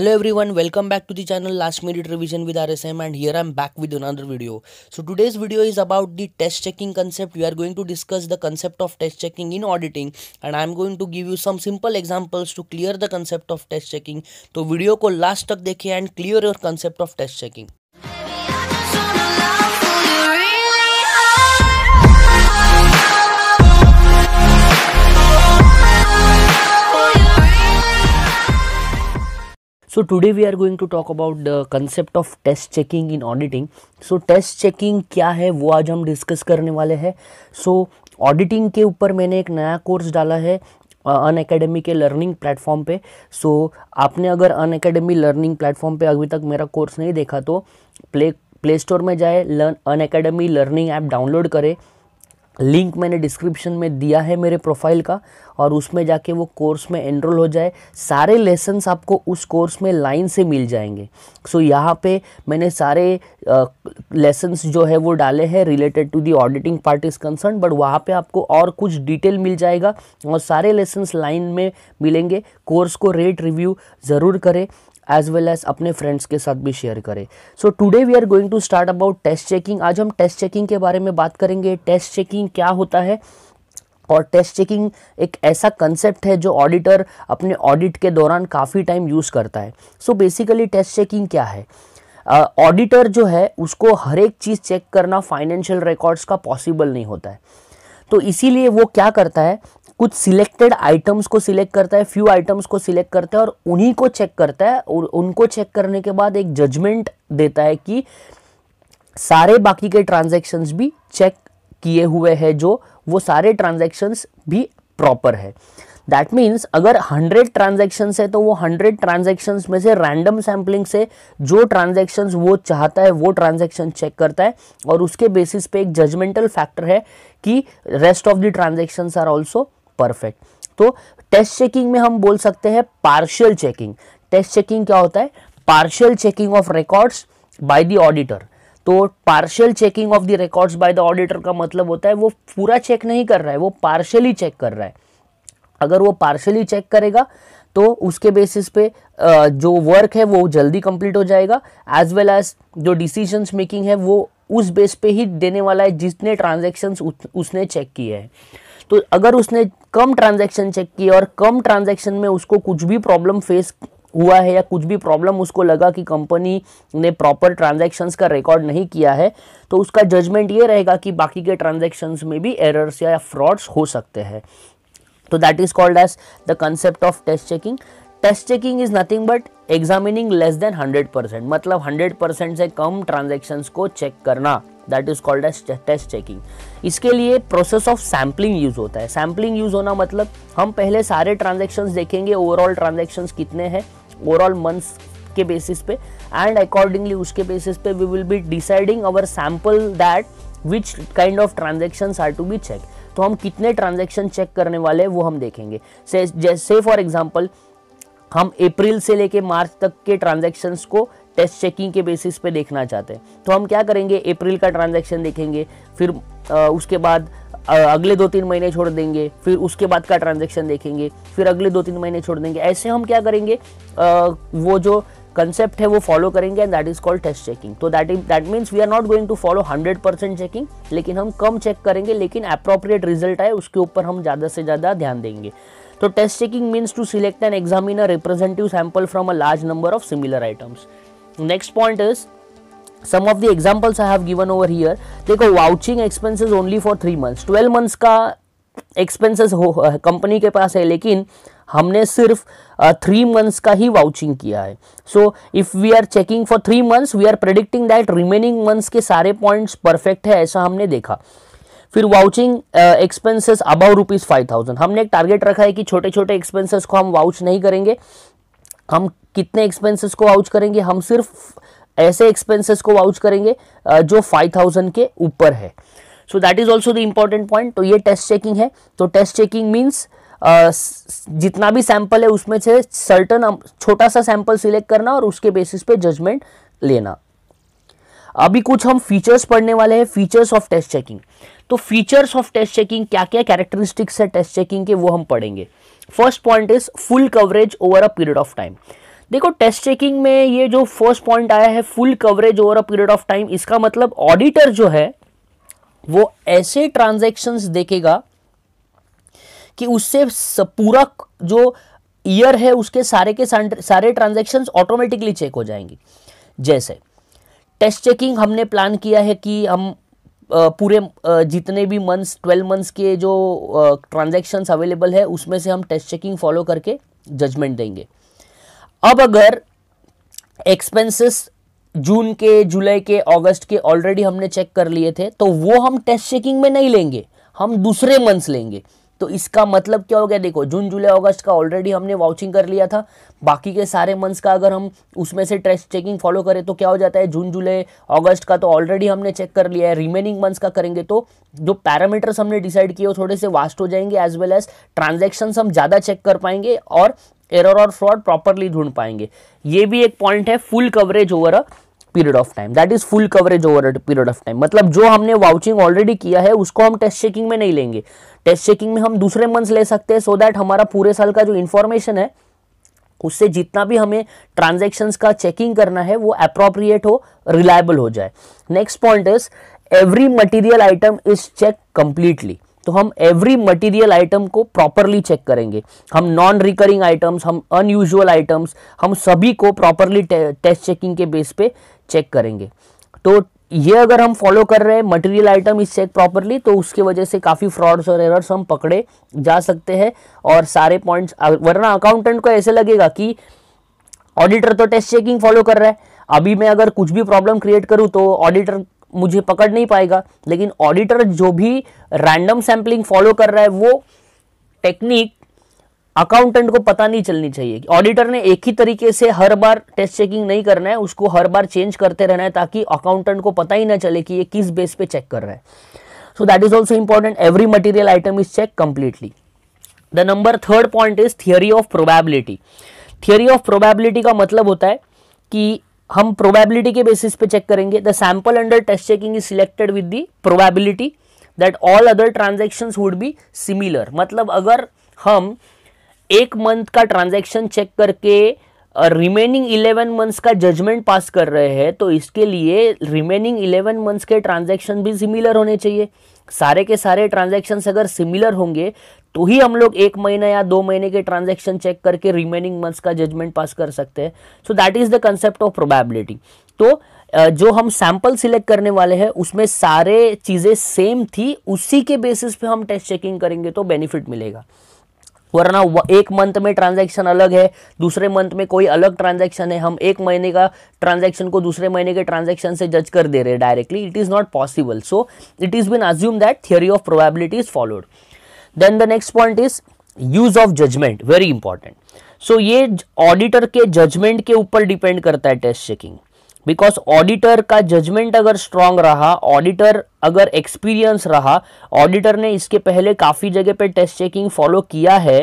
hello everyone welcome back to the channel last minute revision with rsm and here i'm back with another video so today's video is about the test checking concept we are going to discuss the concept of test checking in auditing and i'm going to give you some simple examples to clear the concept of test checking तो वीडियो को last तक देखिए and clear your concept of test checking So today we are going to talk about the concept of test checking in auditing. So test checking क्या है वो आज हम discuss करने वाले हैं. So auditing के ऊपर मैंने एक नया course डाला है अन अकेडमी के लर्निंग प्लेटफॉर्म पे सो so, आपने अगर अन अकेडमी लर्निंग प्लेटफॉर्म पे अभी तक मेरा कोर्स नहीं देखा तो प्ले प्ले स्टोर में जाए learn Unacademy learning app download करें लिंक मैंने डिस्क्रिप्शन में दिया है मेरे प्रोफाइल का और उसमें जाके वो कोर्स में एनरोल हो जाए सारे लेसन्स आपको उस कोर्स में लाइन से मिल जाएंगे सो so, यहाँ पे मैंने सारे लेसन्स जो है वो डाले हैं related to the auditing parties concern but वहाँ पे आपको और कुछ डिटेल मिल जाएगा और सारे लेसन्स लाइन में मिलेंगे कोर्स को रेट रिव्यू ज़रूर करें एज वेल एज अपने फ्रेंड्स के साथ भी शेयर करें so today we are going to start about test checking आज हम टेस्ट चेकिंग के बारे में बात करेंगे टेस्ट चेकिंग क्या होता है और टेस्ट चेकिंग एक ऐसा कंसेप्ट है जो ऑडिटर अपने ऑडिट के दौरान काफ़ी टाइम यूज़ करता है सो बेसिकली टेस्ट चेकिंग क्या है ऑडिटर uh, जो है उसको हर एक चीज़ चेक करना फाइनेंशियल रिकॉर्ड्स का पॉसिबल नहीं होता है तो इसीलिए वो क्या करता है कुछ सिलेक्टेड आइटम्स को सिलेक्ट करता है फ्यू आइटम्स को सिलेक्ट करता है और उन्हीं को चेक करता है और उनको चेक करने के बाद एक जजमेंट देता है कि सारे बाकी के ट्रांजेक्शन्स भी चेक किए हुए हैं जो वो सारे ट्रांजेक्शन्स भी प्रॉपर है दैट मीन्स अगर 100 ट्रांजेक्शन्स है तो वो 100 ट्रांजेक्शन्स में से रैंडम सैम्पलिंग से जो ट्रांजेक्शन्स वो चाहता है वो ट्रांजेक्शन चेक करता है और उसके बेसिस पे एक जजमेंटल फैक्टर है कि rest of the transactions are also perfect तो टेस्ट चेकिंग में हम बोल सकते हैं पार्शियल चेकिंग टेस्ट चेकिंग क्या होता है partial checking of records by the auditor तो partial checking of the records by the auditor का मतलब होता है वो पूरा चेक नहीं कर रहा है वो पार्शियली चेक कर रहा है अगर वो पार्शियली चेक करेगा तो उसके बेसिस पे जो वर्क है वो जल्दी कंप्लीट हो जाएगा एज वेल एज जो डिसीजन मेकिंग है वो उस बेस पे ही देने वाला है जितने ट्रांजेक्शन्स उसने चेक किए हैं तो अगर उसने कम ट्रांजैक्शन चेक किया और कम ट्रांजैक्शन में उसको कुछ भी प्रॉब्लम फेस हुआ है या कुछ भी प्रॉब्लम उसको लगा कि कंपनी ने प्रॉपर ट्रांजैक्शंस का रिकॉर्ड नहीं किया है तो उसका जजमेंट ये रहेगा कि बाकी के ट्रांजैक्शंस में भी एरर्स या फ्रॉड्स हो सकते हैं तो that is called as the concept of test checking test checking is nothing but examining less than hundred percent मतलब हंड्रेड परसेंट से कम ट्रांजेक्शन्स को चेक करना that is called as test checking इसके लिए प्रोसेस ऑफ सैम्पलिंग यूज़ होता है sampling use होना मतलब हम पहले सारे ट्रांजेक्शन देखेंगे ओवरऑल ट्रांजेक्शन कितने हैं ओवरऑल मंथ्स के बेसिस पे एंड अकॉर्डिंगली उसके बेसिस पे we will be deciding our sample that which kind of transaction are to be check तो हम कितने ट्रांजेक्शन चेक करने वाले हैं वो हम देखेंगे से फॉर एग्जाम्पल हम अप्रैल से लेके मार्च तक के ट्रांजेक्शन्स को टेस्ट चेकिंग के बेसिस पे देखना चाहते हैं तो हम क्या करेंगे अप्रैल का ट्रांजैक्शन देखेंगे फिर आ, उसके बाद आ, अगले दो तीन महीने छोड़ देंगे फिर उसके बाद का ट्रांजैक्शन देखेंगे फिर अगले दो तीन महीने छोड़ देंगे ऐसे हम क्या करेंगे आ, वो जो कंसेप्ट है वो फॉलो करेंगे and that is called test checking तो that is that means we are not going to follow hundred percent checking लेकिन हम कम चेक करेंगे लेकिन अप्रोप्रिएट रिजल्ट आए उसके ऊपर हम ज़्यादा से ज़्यादा ध्यान देंगे तो test checking means to select an examine representative sample from a large number of similar items next point is some of the examples I have given over here देखो vouching expenses only for three months twelve months का expenses हो company के पास है लेकिन हमने सिर्फ three uh, months का ही वाउचिंग किया है so if we are checking for three months we are predicting that remaining months के सारे पॉइंट्स परफेक्ट है ऐसा हमने देखा फिर vouching expenses about rupees five thousand हमने एक टारगेट रखा है कि छोटे छोटे एक्सपेंसेस को हम वाउच नहीं करेंगे हम कितने एक्सपेंसेस को वाउच करेंगे हम सिर्फ ऐसे एक्सपेंसेस को वाउच करेंगे जो फाइव थाउजेंड के ऊपर है so that is also the important point तो ये टेस्ट चेकिंग है तो टेस्ट चेकिंग मीन्स जितना भी सैंपल है उसमें से सर्टन छोटा सा सैंपल सिलेक्ट करना और उसके बेसिस पे जजमेंट लेना अभी कुछ हम फीचर्स पढ़ने वाले हैं फीचर्स ऑफ टेस्ट चेकिंग तो फीचर्स ऑफ टेस्ट चेकिंग क्या क्या कैरेक्टरिस्टिक्स है टेस्ट चेकिंग के वो हम पढ़ेंगे first point is full coverage over a period of time देखो टेस्ट चेकिंग में ये जो फर्स्ट पॉइंट आया है full coverage over a period of time इसका मतलब ऑडिटर जो है वो ऐसे ट्रांजेक्शन देखेगा कि उससे पूरा जो ईयर है उसके सारे के सारे ट्रांजेक्शन ऑटोमेटिकली चेक हो जाएंगे जैसे टेस्ट चेकिंग हमने प्लान किया है कि हम पूरे जितने भी मंथ्स ट्वेल्व मंथ्स के जो ट्रांजेक्शन्स अवेलेबल है उसमें से हम टेस्ट चेकिंग फॉलो करके जजमेंट देंगे अब अगर एक्सपेंसेस जून के जुलाई के अगस्त के ऑलरेडी हमने चेक कर लिए थे तो वो हम टेस्ट चेकिंग में नहीं लेंगे हम दूसरे मंथ्स लेंगे तो इसका मतलब क्या हो गया देखो जून जुलाई अगस्त का ऑलरेडी हमने वाउचिंग कर लिया था बाकी के सारे मंथ्स का अगर हम उसमें से ट्रेस चेकिंग फॉलो करें तो क्या हो जाता है जून जुलाई अगस्त का तो ऑलरेडी हमने चेक कर लिया है रिमेनिंग मंथ्स का करेंगे तो जो पैरामीटर्स हमने डिसाइड किए वो थोड़े से वास्ट हो जाएंगे एज वेल एज ट्रांजेक्शन हम ज़्यादा चेक कर पाएंगे और एरर और फ्रॉड प्रॉपरली ढूंढ पाएंगे ये भी एक पॉइंट है full coverage over a period of time that is full coverage over period of time मतलब जो हमने वाउचिंग ऑलरेडी किया है उसको हम टेस्ट चेकिंग में नहीं लेंगे टेस्ट चेकिंग में हम दूसरे मंथ्स ले सकते हैं सो दैट हमारा पूरे साल का जो इन्फॉर्मेशन है उससे जितना भी हमें ट्रांजेक्शन्स का चेकिंग करना है वो अप्रोप्रिएट हो रिलायबल हो जाए next point is every material item is check completely तो हम एवरी मटेरियल आइटम को प्रॉपरली चेक करेंगे हम नॉन रिकरिंग आइटम्स हम अनयूजुअल आइटम्स हम सभी को प्रॉपरली टेस्ट चेकिंग के बेस पे चेक करेंगे तो ये अगर हम फॉलो कर रहे हैं मटेरियल आइटम इस चेक प्रॉपरली तो उसकी वजह से काफ़ी फ्रॉड्स और एरर्स हम पकड़े जा सकते हैं और सारे पॉइंट्स वरना अकाउंटेंट को ऐसे लगेगा कि ऑडिटर तो टेस्ट चेकिंग फॉलो कर रहा है अभी मैं अगर कुछ भी प्रॉब्लम क्रिएट करूँ तो ऑडिटर मुझे पकड़ नहीं पाएगा लेकिन ऑडिटर जो भी रैंडम सैम्पलिंग फॉलो कर रहा है वो टेक्निक अकाउंटेंट को पता नहीं चलनी चाहिए ऑडिटर ने एक ही तरीके से हर बार टेस्ट चेकिंग नहीं करना है उसको हर बार चेंज करते रहना है ताकि अकाउंटेंट को पता ही ना चले कि ये किस बेस पे चेक कर रहा है so that is also important every material item is check completely the number third point is theory of probability theory of probability का मतलब होता है कि हम प्रोबेबिलिटी के बेसिस पे चेक करेंगे the sample under test checking is selected with the probability that all other transaction would be similar मतलब अगर हम एक मंथ का ट्रांजैक्शन चेक करके रिमेनिंग इलेवन मंथ्स का जजमेंट पास कर रहे हैं तो इसके लिए रिमेनिंग इलेवन मंथ्स के ट्रांजैक्शन भी सिमिलर होने चाहिए सारे के सारे ट्रांजैक्शंस अगर सिमिलर होंगे तो ही हम लोग एक महीना या दो महीने के ट्रांजैक्शन चेक करके रिमेनिंग मंथ्स का जजमेंट पास कर सकते हैं so that is the concept of probability तो जो हम सैंपल सिलेक्ट करने वाले हैं उसमें सारे चीज़ें सेम थी उसी के बेसिस पे हम टेस्ट चेकिंग करेंगे तो बेनिफिट मिलेगा वरना एक मंथ में ट्रांजैक्शन अलग है दूसरे मंथ में कोई अलग ट्रांजैक्शन है हम एक महीने का ट्रांजैक्शन को दूसरे महीने के ट्रांजैक्शन से जज कर दे रहे हैं directly it is not possible so it is been assume that theory of probability is followed then the next point is use of judgement very important so ये ऑडिटर के जजमेंट के ऊपर डिपेंड करता है टेस्ट चेकिंग बिकॉज ऑडिटर का judgement अगर strong रहा auditor अगर एक्सपीरियंस रहा ऑडिटर ने इसके पहले काफ़ी जगह पे टेस्ट चेकिंग फॉलो किया है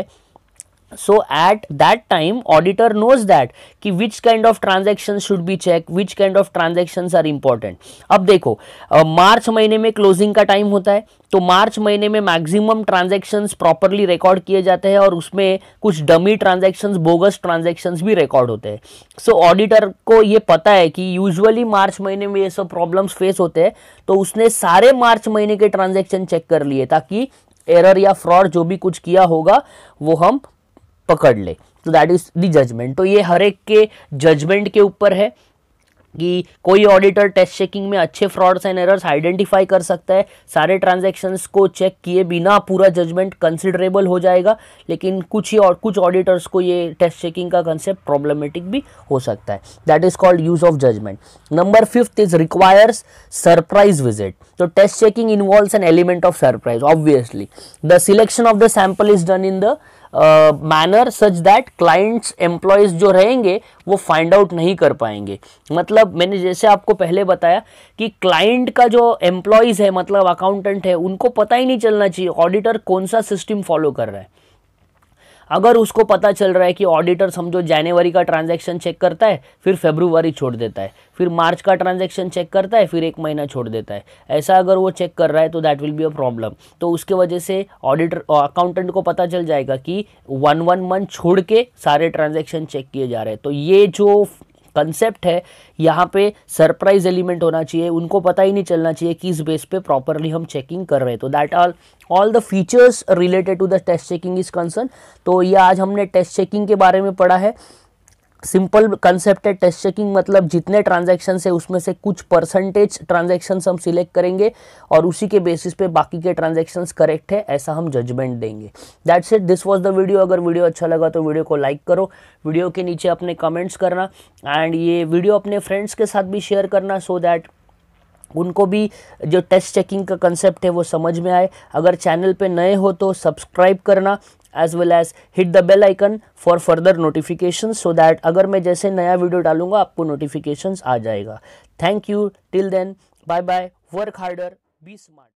so at that time auditor knows that कि which kind of transaction should be check which kind of transaction are important अब देखो मार्च महीने में क्लोजिंग का टाइम होता है तो मार्च महीने में मैक्सिमम ट्रांजैक्शंस प्रॉपरली रिकॉर्ड किए जाते हैं और उसमें कुछ डमी ट्रांजैक्शंस बोगस ट्रांजैक्शंस भी रिकॉर्ड होते हैं सो so, ऑडिटर को ये पता है कि यूजुअली मार्च महीने में ये सब प्रॉब्लम्स फेस होते हैं तो उसने सारे मार्च महीने के ट्रांजेक्शन चेक कर लिए ताकि एरर या फ्रॉड जो भी कुछ किया होगा वो हम पकड़ ले तो दैट इज़ द जजमेंट तो ये हर एक के जजमेंट के ऊपर है कि कोई ऑडिटर टेस्ट चेकिंग में अच्छे फ्रॉड्स एंड एरर्स आइडेंटिफाई कर सकता है सारे ट्रांजैक्शंस को चेक किए बिना पूरा जजमेंट कंसिडरेबल हो जाएगा लेकिन कुछ ही और कुछ ऑडिटर्स को ये टेस्ट चेकिंग का कंसेप्ट प्रॉब्लमेटिक भी हो सकता है that is called use of judgement number fifth is requires surprise visit तो test checking involve an element of surprise obviously the selection of the sample is done in the manner such that clients employees जो रहेंगे वो find out नहीं कर पाएंगे मतलब मैंने जैसे आपको पहले बताया कि क्लाइंट का जो एम्प्लॉयज़ है मतलब अकाउंटेंट है उनको पता ही नहीं चलना चाहिए ऑडिटर कौन सा सिस्टम फॉलो कर रहा है अगर उसको पता चल रहा है कि ऑडिटर समझो जनवरी का ट्रांजैक्शन चेक करता है फिर फेब्रुवरी छोड़ देता है फिर मार्च का ट्रांजैक्शन चेक करता है फिर एक महीना छोड़ देता है ऐसा अगर वो चेक कर रहा है तो that will be a problem तो उसके वजह से ऑडिटर अकाउंटेंट को पता चल जाएगा कि वन वन मंथ छोड़ के सारे ट्रांजेक्शन चेक किए जा रहे हैं तो ये जो कंसेप्ट है यहाँ पे सरप्राइज एलिमेंट होना चाहिए उनको पता ही नहीं चलना चाहिए कि इस बेस पे प्रॉपरली हम चेकिंग कर रहे हैं तो that all all the features related to the test checking is concern तो ये आज हमने टेस्ट चेकिंग के बारे में पढ़ा है सिंपल कंसेप्ट है टेस्ट चेकिंग मतलब जितने ट्रांजेक्शन है उसमें से कुछ परसेंटेज ट्रांजेक्शन हम सिलेक्ट करेंगे और उसी के बेसिस पे बाकी के ट्रांजेक्शन करेक्ट है ऐसा हम जजमेंट देंगे that's it this was the video अगर वीडियो अच्छा लगा तो वीडियो को लाइक करो वीडियो के नीचे अपने कमेंट्स करना एंड ये वीडियो अपने फ्रेंड्स के साथ भी शेयर करना सो so दैट उनको भी जो टेस्ट चेकिंग का कंसेप्ट है वो समझ में आए अगर चैनल पे नए हो तो सब्सक्राइब करना as well as hit the bell icon for further notification so that अगर मैं जैसे नया वीडियो डालूंगा आपको नोटिफिकेशन आ जाएगा thank you till then bye bye work harder be smart